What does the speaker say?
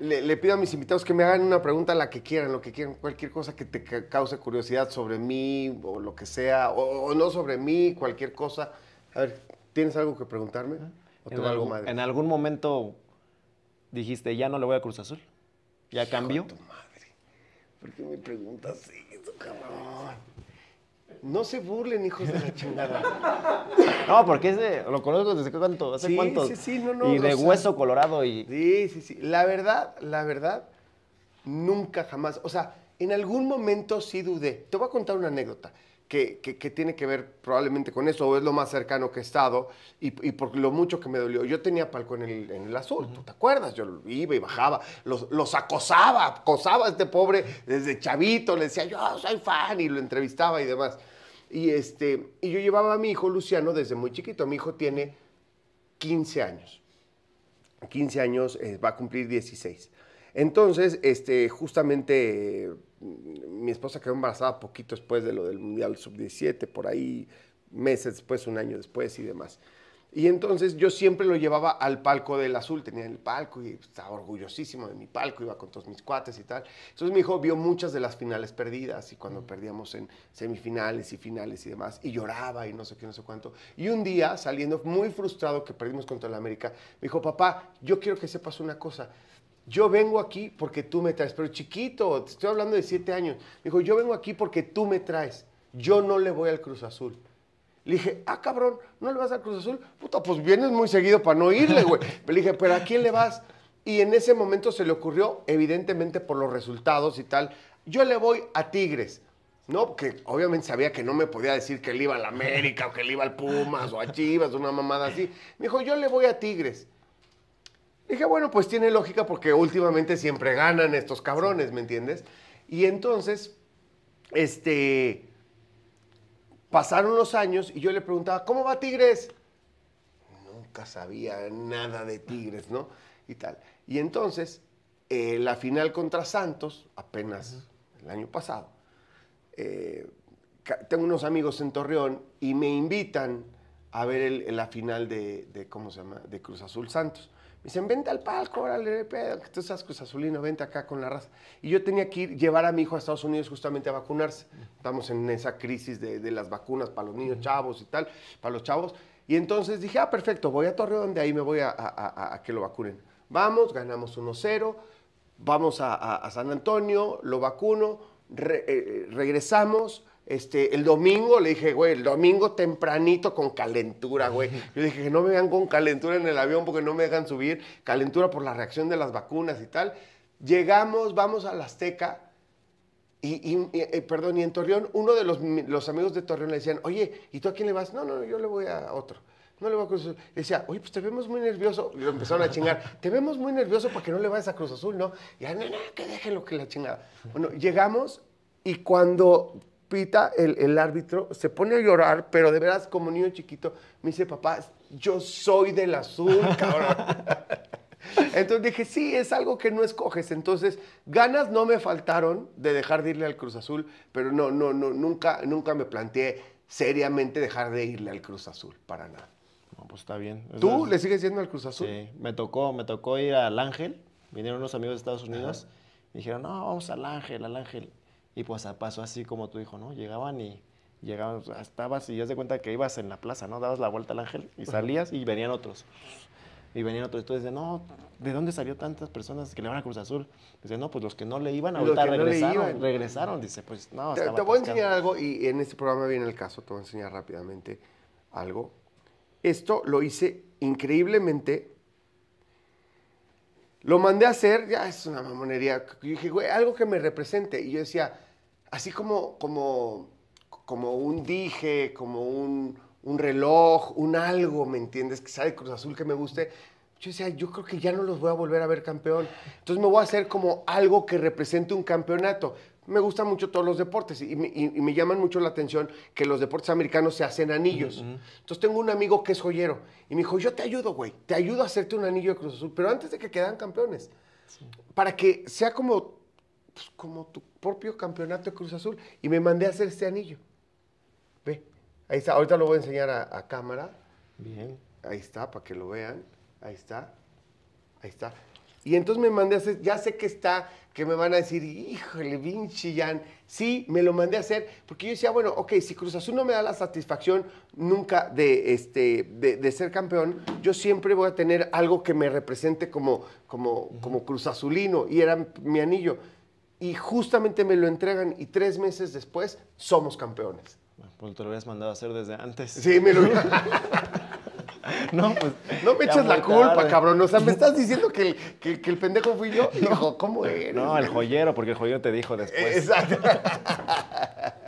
le, pido a mis invitados que me hagan una pregunta, la que quieran, lo que quieran, cualquier cosa que te cause curiosidad sobre mí o lo que sea, o, no sobre mí, cualquier cosa. A ver, ¿tienes algo que preguntarme? ¿O ¿En algún momento dijiste, ya no le voy a Cruz Azul? ¿Ya cambió? tu madre. ¿Por qué me preguntas eso, cabrón? No se burlen, hijos de la chingada. No, porque ese lo conozco desde cuánto, hace cuánto. Sí, sí, no, no. Y de hueso colorado y. Sí, sí, sí. La verdad, la verdad, nunca jamás. O sea, en algún momento sí dudé. Te voy a contar una anécdota que, tiene que ver probablemente con eso, o es lo más cercano que he estado, y, y por lo mucho que me dolió. Yo tenía palco en el, en azul, ¿tú te acuerdas? Yo iba y bajaba, los, los, acosaba, acosaba a este pobre desde chavito, le decía, yo soy fan, y lo entrevistaba y demás. Y, este, y yo llevaba a mi hijo Luciano desde muy chiquito, mi hijo tiene 15 años. 15 años, eh, va a cumplir 16. Entonces, este, justamente Mm, mi esposa quedó embarazada poquito después de lo del Mundial Sub-17, por ahí meses después, un año después y demás. Y entonces yo siempre lo llevaba al palco del azul, tenía el palco y estaba orgullosísimo de mi palco, iba con todos mis cuates y tal. Entonces mi hijo vio muchas de las finales perdidas y cuando mm. perdíamos en semifinales y finales y demás, y lloraba y no sé qué, no sé cuánto. Y un día, saliendo muy frustrado que perdimos contra el América, me dijo, papá, yo quiero que sepas una cosa, yo vengo aquí porque tú me traes, pero chiquito, te estoy hablando de siete años. dijo, yo vengo aquí porque tú me traes, yo no le voy al Cruz Azul. Le dije, ah, cabrón, ¿no le vas al Cruz Azul? Puta, pues vienes muy seguido para no irle, güey. Le dije, pero ¿a quién le vas? Y en ese momento se le ocurrió, evidentemente por los resultados y tal, yo le voy a Tigres. No, que obviamente sabía que no me podía decir que él iba al América o que él iba al Pumas o a Chivas, una mamada así. Me dijo, yo le voy a Tigres. Dije, bueno, pues tiene lógica porque últimamente siempre ganan estos cabrones, ¿me entiendes? Y entonces, este, pasaron los años y yo le preguntaba, ¿cómo va Tigres? Nunca sabía nada de Tigres, ¿no? Y tal. Y entonces, eh, la final contra Santos, apenas el año pasado, eh, tengo unos amigos en Torreón y me invitan a ver la final de, ¿cómo se llama?, de Cruz Azul Santos. Me dicen, vente al palco, órale, pedo, que tú Azulino, vente acá con la raza. Y yo tenía que ir, llevar a mi hijo a Estados Unidos justamente a vacunarse. Estamos en esa crisis de, las vacunas para los niños chavos y tal, para los chavos. Y entonces dije, ah, perfecto, voy a Torreón, de ahí me voy a, que lo vacunen. Vamos, ganamos 1-0, vamos a, San Antonio, lo vacuno, eh, eh, regresamos, este, el domingo le dije, güey, el domingo tempranito con calentura, güey. Yo dije que no me vean con calentura en el avión porque no me dejan subir. Calentura por la reacción de las vacunas y tal. Llegamos, vamos a la Azteca. Y, eh, perdón, y en Torreón, uno de los, amigos de Torreón le decían, oye, ¿y tú a quién le vas? No, no, yo le voy a otro. No le voy a Cruz Azul. decía, oye, pues te vemos muy nervioso. Y lo empezaron a chingar. Te vemos muy nervioso porque no le vayas a Cruz Azul, ¿no? Y ya, no, no, que lo que la chingada. Bueno, llegamos y cuando Pita, el, el, árbitro, se pone a llorar, pero de veras, como niño chiquito, me dice, papá, yo soy del azul, cabrón. Entonces dije, sí, es algo que no escoges. Entonces, ganas no me faltaron de dejar de irle al Cruz Azul, pero no, no, no, nunca, nunca me planteé seriamente dejar de irle al Cruz Azul, para nada. No, pues está bien. ¿Tú le sigues yendo al Cruz Azul? Sí, me tocó, me tocó ir al Ángel. Vinieron unos amigos de Estados Unidos y dijeron, no, vamos al Ángel, al Ángel. Y pues pasó así como tú dijo, ¿no? Llegaban y llegaban, estabas y ya de cuenta que ibas en la plaza, ¿no? Dabas la vuelta al ángel y salías y venían otros. Y venían otros. Y tú dices, no, ¿de dónde salió tantas personas que le van a Cruz Azul? Dice, no, pues los que no le iban, ahorita regresaron. Regresaron, dice, pues no. Te, te voy a enseñar algo y en este programa viene el caso, te voy a enseñar rápidamente algo. Esto lo hice increíblemente. Lo mandé a hacer, ya es una mamonería. dije, güey, algo que me represente. Y yo decía, así como, como, como un dije, como un, reloj, un algo, ¿me entiendes? Que sea de Cruz Azul que me guste. Yo decía, yo creo que ya no los voy a volver a ver campeón. Entonces me voy a hacer como algo que represente un campeonato. Me gustan mucho todos los deportes y, me, llaman mucho la atención que los deportes americanos se hacen anillos. Entonces tengo un amigo que es joyero y me dijo, yo te ayudo, güey, te ayudo a hacerte un anillo de Cruz Azul, pero antes de que quedan campeones. Para que sea como pues, como tu propio campeonato de Cruz Azul. Y me mandé a hacer este anillo. Ve, ahí está. Ahorita lo voy a enseñar a, cámara. Bien. Ahí está, para que lo vean. Ahí está. Ahí está. Y entonces me mandé a hacer, ya sé que está, que me van a decir, híjole, Vinci, Jan. Sí, me lo mandé a hacer, porque yo decía, bueno, ok, si Cruz Azul no me da la satisfacción nunca de, este, de, ser campeón, yo siempre voy a tener algo que me represente como, como, como Cruz Azulino, y era mi anillo y justamente me lo entregan y tres meses después somos campeones. Pues te lo habías mandado a hacer desde antes. Sí, me lo No, pues, no me eches la culpa, cabrón. O sea, me estás diciendo que el, que, el pendejo fui yo. ¿cómo eres? No, el joyero, porque el joyero te dijo después. Exacto.